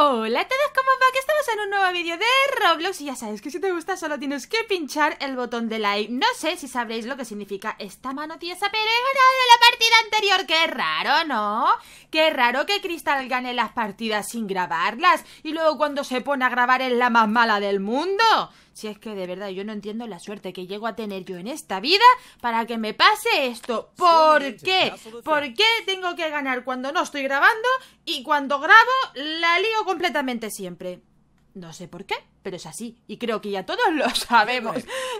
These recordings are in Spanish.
Hola a todos, ¿cómo va? Que estamos en un nuevo vídeo de Roblox y ya sabes que si te gusta solo tienes que pinchar el botón de like No sé si sabréis lo que significa esta mano tiesa, pero ganado de la partida anterior ¡Qué raro, ¿no? Qué raro que Crystal gane las partidas sin grabarlas Y luego cuando se pone a grabar es la más mala del mundo si es que de verdad yo no entiendo la suerte que llego a tener yo en esta vida para que me pase esto. ¿Por qué? ¿Por qué tengo que ganar cuando no estoy grabando y cuando grabo la lío completamente siempre? No sé por qué, pero es así. Y creo que ya todos lo sabemos.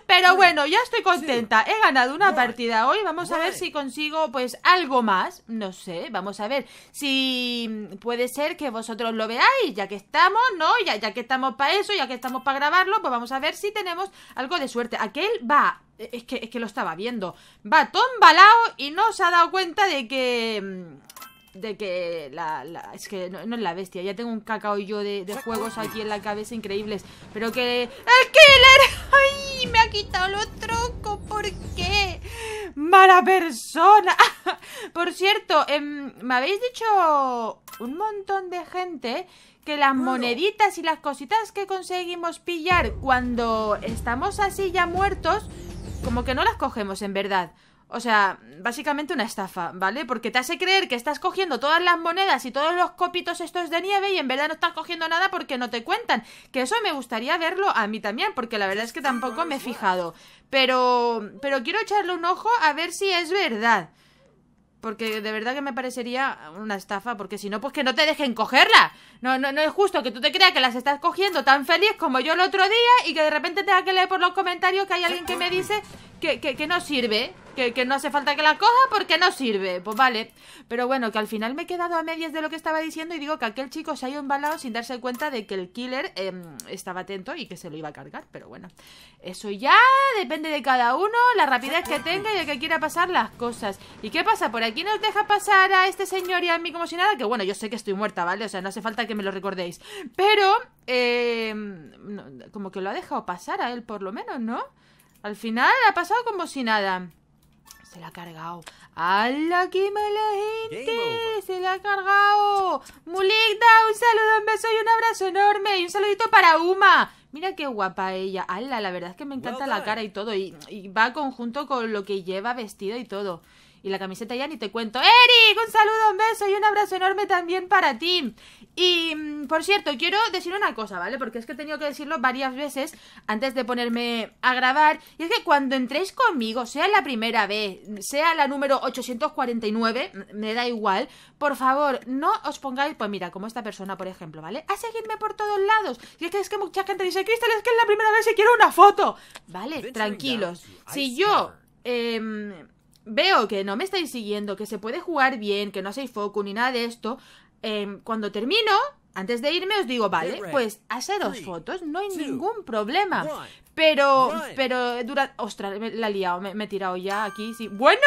Pero bueno, ya estoy contenta. He ganado una partida hoy. Vamos a ver si consigo, pues, algo más. No sé, vamos a ver. Si puede ser que vosotros lo veáis, ya que estamos, ¿no? Ya, ya que estamos para eso, ya que estamos para grabarlo, pues vamos a ver si tenemos algo de suerte. Aquel va es que, es que lo estaba viendo. Va tombalao y no se ha dado cuenta de que mm, de que la, es que no, es la bestia, ya tengo un cacao y yo de, juegos aquí en la cabeza increíbles, pero que el killer, ay, me ha quitado los troncos, ¿por qué? Mala persona. Por cierto, em, me habéis dicho un montón de gente que las moneditas y las cositas que conseguimos pillar cuando estamos así ya muertos, como que no las cogemos en verdad. O sea, básicamente una estafa, ¿vale? Porque te hace creer que estás cogiendo todas las monedas y todos los copitos estos de nieve y en verdad no estás cogiendo nada porque no te cuentan. Que eso me gustaría verlo a mí también, porque la verdad es que tampoco me he fijado. Pero, pero quiero echarle un ojo a ver si es verdad. Porque de verdad que me parecería una estafa, porque si no, pues que no te dejen cogerla. No, no, no es justo que tú te creas que las estás cogiendo tan feliz como yo el otro día y que de repente tenga que leer por los comentarios que hay alguien que me dice que, que, que no sirve que, no hace falta que la coja porque no sirve. Pues vale. Pero bueno, que al final me he quedado a medias de lo que estaba diciendo y digo que aquel chico se ha ido embalado sin darse cuenta de que el killer em, estaba atento y que se lo iba a cargar. Pero bueno, eso ya depende de cada uno, la rapidez que tenga y de que quiera pasar las cosas. ¿Y qué pasa? Por aquí nos deja pasar a este señor y a mí como si nada. Que bueno, yo sé que estoy muerta, ¿vale? O sea, no hace falta que me lo recordéis. Pero, em, como que lo ha dejado pasar a él por lo menos, ¿no? Al final ha pasado como si nada se la ha cargado. ¡Hala, qué mala gente! ¡Se la ha cargado! Mulikda, un saludo, un beso y un abrazo enorme. Y un saludito para Uma. Mira qué guapa ella. ¡Hala, la verdad es que me encanta la cara y todo. Y, y va conjunto con lo que lleva vestido y todo. Y la camiseta ya ni te cuento. Eric, un saludo, un beso y un abrazo enorme también para ti. Y, mm, por cierto, quiero decir una cosa, ¿vale? Porque es que he tenido que decirlo varias veces antes de ponerme a grabar. Y es que cuando entréis conmigo, sea la primera vez, sea la número 849, me da igual, por favor, no os pongáis, pues mira, como esta persona, por ejemplo, ¿vale? A seguirme por todos lados. Y es que, es que mucha gente dice, Cristal, es que es la primera vez y quiero una foto. Vale, tranquilos. Si yo... Eh, veo que no me estáis siguiendo, que se puede jugar bien, que no hacéis foco, ni nada de esto, em, cuando termino, antes de irme os digo, vale, pues dos fotos, no hay ningún problema. Pero, pero, dura... ostras, la he liado, me, he tirado ya aquí, sí. ¡Bueno!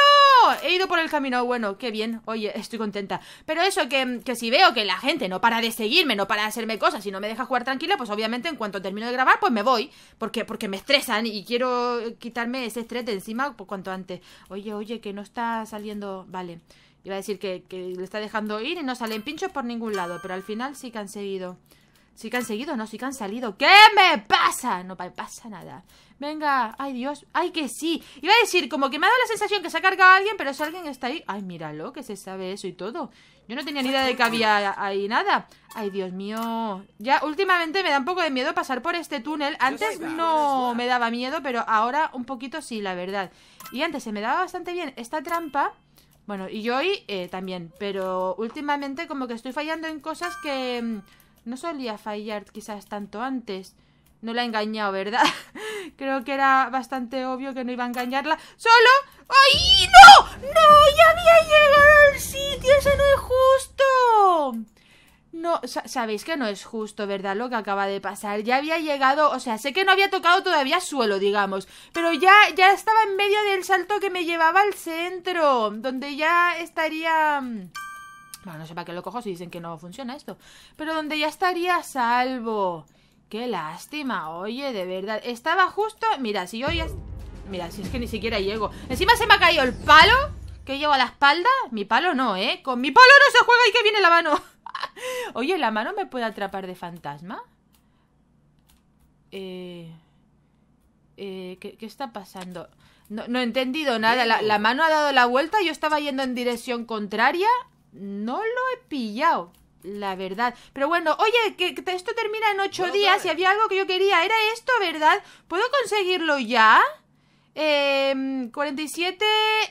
He ido por el camino bueno, qué bien, oye, estoy contenta. Pero eso, que, que si veo que la gente no para de seguirme, no para de hacerme cosas y no me deja jugar tranquila, pues obviamente en cuanto termino de grabar, pues me voy. Porque, porque me estresan y quiero quitarme ese estrés de encima por pues, cuanto antes. Oye, oye, que no está saliendo... Vale, iba a decir que, que le está dejando ir y no salen pinchos por ningún lado, pero al final sí que han seguido... Sí que han seguido, no, sí que han salido. ¿Qué me pasa? No pasa nada. Venga, ay Dios, ay que sí. Iba a decir, como que me ha dado la sensación que se ha cargado a alguien, pero es alguien que está ahí. Ay, míralo, que se sabe eso y todo. Yo no tenía ni idea de que había ahí nada. Ay, Dios mío. Ya últimamente me da un poco de miedo pasar por este túnel. Antes no me daba miedo, pero ahora un poquito sí, la verdad. Y antes se me daba bastante bien esta trampa. Bueno, y yo hoy eh, también, pero últimamente como que estoy fallando en cosas que... Mm, no solía fallar quizás tanto antes. No la he engañado, ¿verdad? Creo que era bastante obvio que no iba a engañarla. ¡Solo! ¡Ay, no! ¡No! ¡Ya había llegado al sitio! ¡Eso no es justo! No, sabéis que no es justo, ¿verdad? Lo que acaba de pasar. Ya había llegado, o sea, sé que no había tocado todavía suelo, digamos, pero ya, ya estaba en medio del salto que me llevaba al centro, donde ya estaría... Mm, bueno, no sé para qué lo cojo si dicen que no funciona esto. Pero donde ya estaría salvo. Qué lástima, oye, de verdad. Estaba justo... Mira, si yo ya... Mira, si es que ni siquiera llego. Encima se me ha caído el palo que llevo a la espalda. Mi palo no, ¿eh? Con mi palo no se juega y que viene la mano. oye, ¿la mano me puede atrapar de fantasma? Eh... Eh, ¿qué, está pasando? No, he entendido nada. La, la, mano ha dado la vuelta. Yo estaba yendo en dirección contraria no lo he pillado, la verdad. Pero bueno, oye, que, esto termina en ocho días y había algo que yo quería. Era esto, ¿verdad? ¿Puedo conseguirlo ya? Eh, em, 47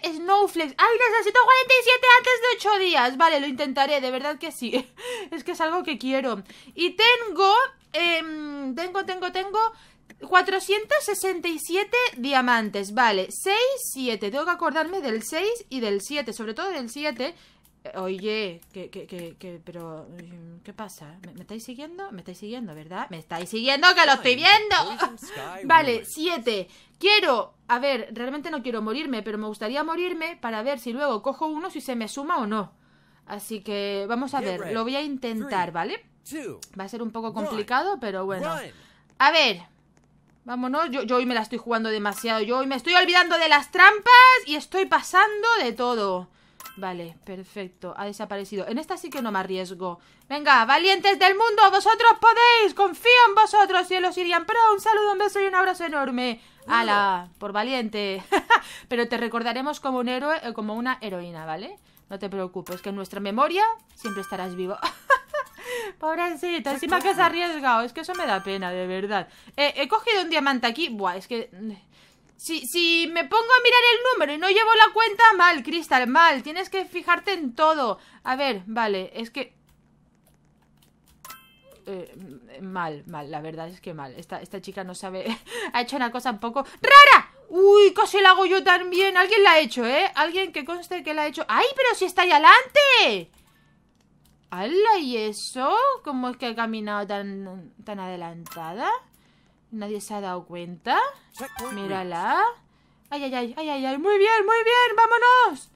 Snowflakes. ¡Ay, necesito 47 antes de 8 días! Vale, lo intentaré, de verdad que sí. es que es algo que quiero. Y tengo... Em, tengo, tengo, tengo... 467 diamantes, vale, 6, 7, tengo que acordarme del 6 y del 7, sobre todo del 7, eh, oye, que, que, que, pero, mm, ¿qué pasa? ¿Me, estáis siguiendo? ¿Me estáis siguiendo, verdad? ¿Me estáis siguiendo? ¡Que lo estoy viendo! vale, siete. Quiero, a ver, realmente no quiero morirme, pero me gustaría morirme para ver si luego cojo uno, si se me suma o no. Así que vamos a ver, lo voy a intentar, ¿vale? Va a ser un poco complicado, pero bueno. A ver, Vámonos, yo, yo, hoy me la estoy jugando demasiado Yo hoy me estoy olvidando de las trampas Y estoy pasando de todo Vale, perfecto. Ha desaparecido. En esta sí que no me arriesgo. Venga, valientes del mundo, vosotros podéis. Confío en vosotros, cielos irían! ¡Pero Un saludo, un beso y un abrazo enorme. ¡Hala! Por valiente. Pero te recordaremos como un héroe, eh, como una heroína, ¿vale? No te preocupes, que en nuestra memoria siempre estarás vivo. Pobrecito, encima que has arriesgado. Es que eso me da pena, de verdad. Eh, he cogido un diamante aquí. Buah, es que... Mm, si, si me pongo a mirar el número y no llevo la cuenta, mal, Cristal, mal. Tienes que fijarte en todo. A ver, vale, es que... Eh, mm, mal, mal, la verdad es que mal. Esta, esta chica no sabe... ha hecho una cosa un poco... ¡Rara! ¡Uy, casi la hago yo también! Alguien la ha hecho, ¿eh? Alguien que conste que la ha hecho... ¡Ay, pero si está ahí adelante! ¡Hala, y eso! ¿Cómo es que ha caminado tan, tan adelantada? ¿Nadie se ha dado cuenta? Mírala. Ay, ay, ay, ay, ay, ay. Muy bien, muy bien, vámonos.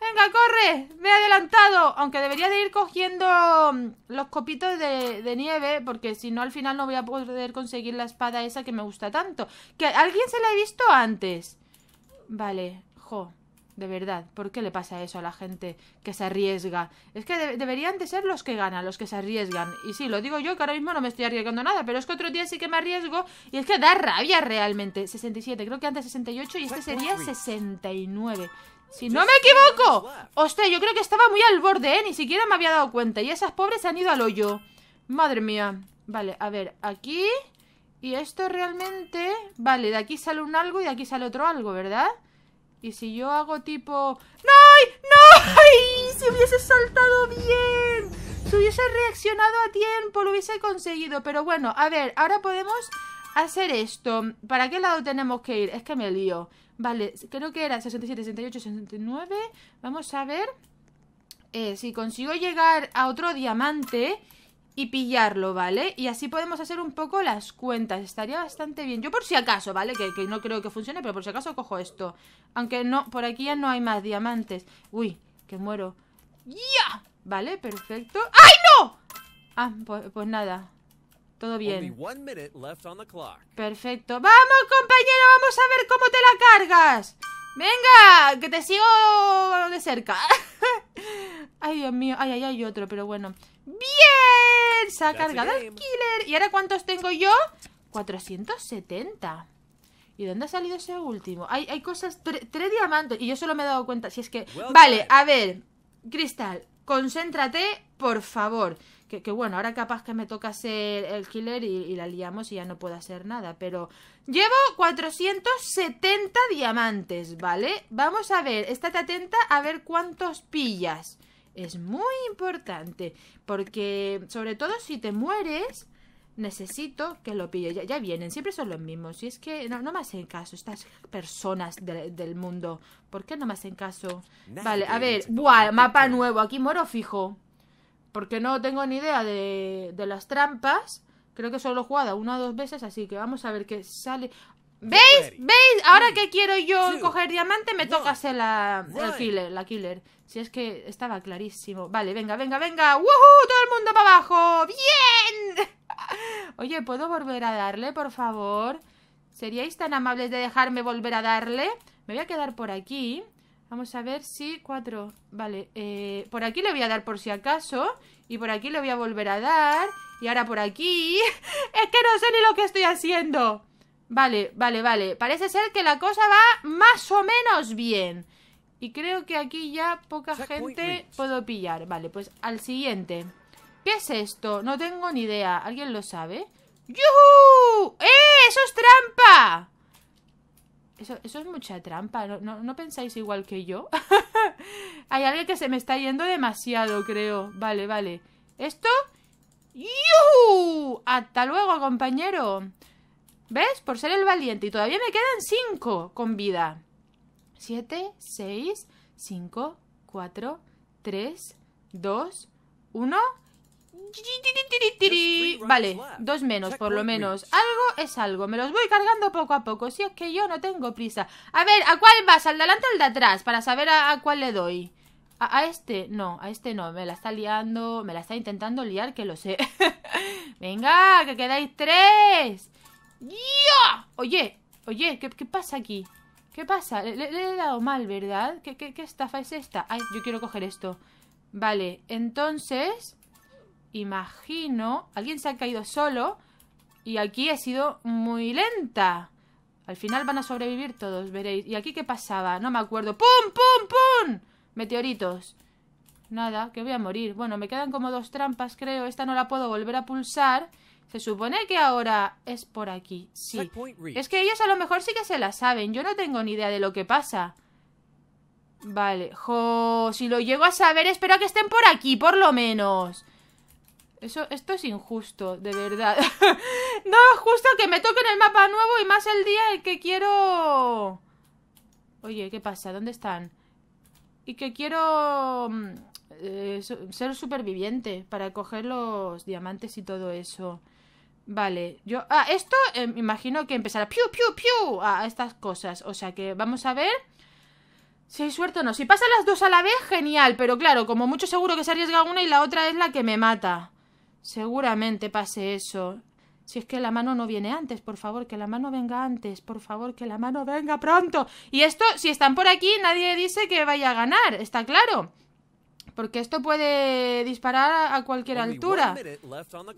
Venga, corre. Me he adelantado. Aunque debería de ir cogiendo mm, los copitos de, nieve, porque si no al final no voy a poder conseguir la espada esa que me gusta tanto. Que alguien se la ha visto antes. Vale, jo. De verdad, ¿por qué le pasa eso a la gente que se arriesga? Es que deberían de ser los que ganan, los que se arriesgan. Y sí, lo digo yo, que ahora mismo no me estoy arriesgando nada, pero es que otro día sí que me arriesgo y es que da rabia realmente. 67, creo que antes 68 y este sería 69. Si no me equivoco. Hostia, yo creo que estaba muy al borde, ¿eh? Ni siquiera me había dado cuenta. Y esas pobres se han ido al hoyo. Madre mía. Vale, a ver, aquí... Y esto realmente... Vale, de aquí sale un algo y de aquí sale otro algo, ¿verdad? Y si yo hago tipo... ¡No! ¡No! ¡Si hubiese saltado bien! Si hubiese reaccionado a tiempo, lo hubiese conseguido. Pero bueno, a ver, ahora podemos hacer esto. ¿Para qué lado tenemos que ir? Es que me lío. Vale, creo que era 67, 68, 69. Vamos a ver. Eh, si consigo llegar a otro diamante y pillarlo, ¿vale? Y así podemos hacer un poco las cuentas. Estaría bastante bien. Yo por si acaso, ¿vale? Que, no creo que funcione, pero por si acaso cojo esto. Aunque no, por aquí ya no hay más diamantes. Uy, que muero. ¡Ya! Vale, perfecto. ¡Ay, no! Ah, pues, pues nada. Todo bien. Perfecto. ¡Vamos, compañero! ¡Vamos a ver cómo te la cargas! ¡Venga! ¡Que te sigo de cerca! ay, Dios mío. Ay, ay, hay otro, pero bueno. ¡Bien! Se ha cargado el killer. ¿Y ahora cuántos tengo yo? 470. ¿Y dónde ha salido ese último? Hay, hay cosas... tres diamantes. Y yo solo me he dado cuenta. Si es que... vale, a ver. Cristal, concéntrate, por favor. Que, bueno, ahora capaz que me toca ser el killer y, y, la liamos y ya no puedo hacer nada. Pero llevo 470 diamantes, ¿vale? Vamos a ver, estate atenta a ver cuántos pillas es muy importante porque sobre todo si te mueres necesito que lo pille. Ya, vienen, siempre son los mismos. Y es que no, no me hacen caso estas personas del mundo. ¿Por qué no me hacen caso? Vale, a ver, buah, mapa nuevo, aquí moro fijo. Porque no tengo ni idea de, de las trampas. Creo que solo he jugado una o dos veces, así que vamos a ver qué sale. ¿Veis? ¿Veis? Ahora que quiero yo coger diamante, me toca ser la, la, killer, la killer. Si es que estaba clarísimo. Vale, venga, venga, venga. ¡Woohoo! ¡Todo el mundo para abajo! ¡Bien! Oye, ¿puedo volver a darle, por favor? ¿Seríais tan amables de dejarme volver a darle? Me voy a quedar por aquí. Vamos a ver si... Cuatro. Vale. Eh, por aquí le voy a dar por si acaso. Y por aquí le voy a volver a dar. Y ahora por aquí... ¡Es que no sé ni lo que estoy haciendo! Vale, vale, vale. Parece ser que la cosa va más o menos bien. Y creo que aquí ya poca gente puedo pillar. Vale, pues al siguiente. ¿Qué es esto? No tengo ni idea. ¿Alguien lo sabe? ¡Yuhu! ¡Eh! ¡Eso es trampa! Eso, es mucha trampa. ¿No, no pensáis igual que yo? Hay alguien que se me está yendo demasiado, creo. Vale, vale. ¿Esto? ¡Yuhu! ¡Hasta luego, compañero! ¿Ves? Por ser el valiente. Y todavía me quedan cinco con vida. 7, 6, 5, 4, 3, 2, 1. Vale, dos menos por lo menos Algo es algo, me los voy cargando poco a poco Si es que yo no tengo prisa A ver, ¿a cuál vas? ¿Al delante o al de atrás? Para saber a, cuál le doy a, a, este, no, a este no Me la está liando, me la está intentando liar Que lo sé Venga, que quedáis tres ¡Ya! Oye, oye, ¿qué, pasa aquí? ¿Qué pasa? Le, he dado mal, ¿verdad? ¿Qué, qué, estafa es esta? Ay, yo quiero coger esto. Vale, entonces... Imagino... Alguien se ha caído solo. Y aquí he sido muy lenta. Al final van a sobrevivir todos, veréis. ¿Y aquí qué pasaba? No me acuerdo. ¡Pum, pum, pum! Meteoritos. Nada, que voy a morir. Bueno, me quedan como dos trampas, creo. Esta no la puedo volver a pulsar. Se supone que ahora es por aquí. Sí. Es que ellos a lo mejor sí que se la saben. Yo no tengo ni idea de lo que pasa. Vale. Jo, si lo llego a saber, espero que estén por aquí, por lo menos. Eso, esto es injusto, de verdad. no justo que me toquen el mapa nuevo y más el día el que quiero... Oye, ¿qué pasa? ¿Dónde están? Y que quiero mm, eh, ser superviviente para coger los diamantes y todo eso. Vale, yo... Ah, esto me em, imagino que empezará... ¡Piu, piu, piu! A estas cosas. O sea que vamos a ver... Si hay suerte o no. Si pasan las dos a la vez, genial. Pero claro, como mucho seguro que se arriesga una y la otra es la que me mata. Seguramente pase eso. Si es que la mano no viene antes, por favor, que la mano venga antes, por favor, que la mano venga pronto. Y esto, si están por aquí, nadie dice que vaya a ganar, está claro. Porque esto puede disparar a cualquier altura.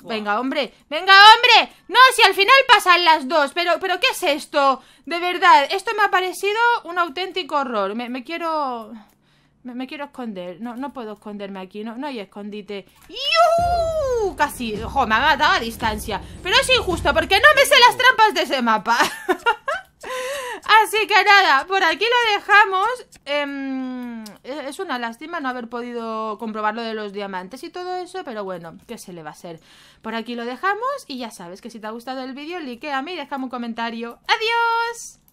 Venga, hombre. Venga, hombre. No, si al final pasan las dos. Pero, pero ¿qué es esto? De verdad, esto me ha parecido un auténtico horror. Me, quiero... Me, quiero esconder. No, no puedo esconderme aquí. No, no hay escondite. ¡Yuhu! Casi. ojo, me ha matado a distancia. Pero es injusto porque no me sé las trampas de ese mapa. Así que nada, por aquí lo dejamos. Eh es una lástima no haber podido comprobar lo de los diamantes y todo eso, pero bueno, ¿qué se le va a hacer? Por aquí lo dejamos y ya sabes que si te ha gustado el vídeo, likeame y déjame un comentario. ¡Adiós!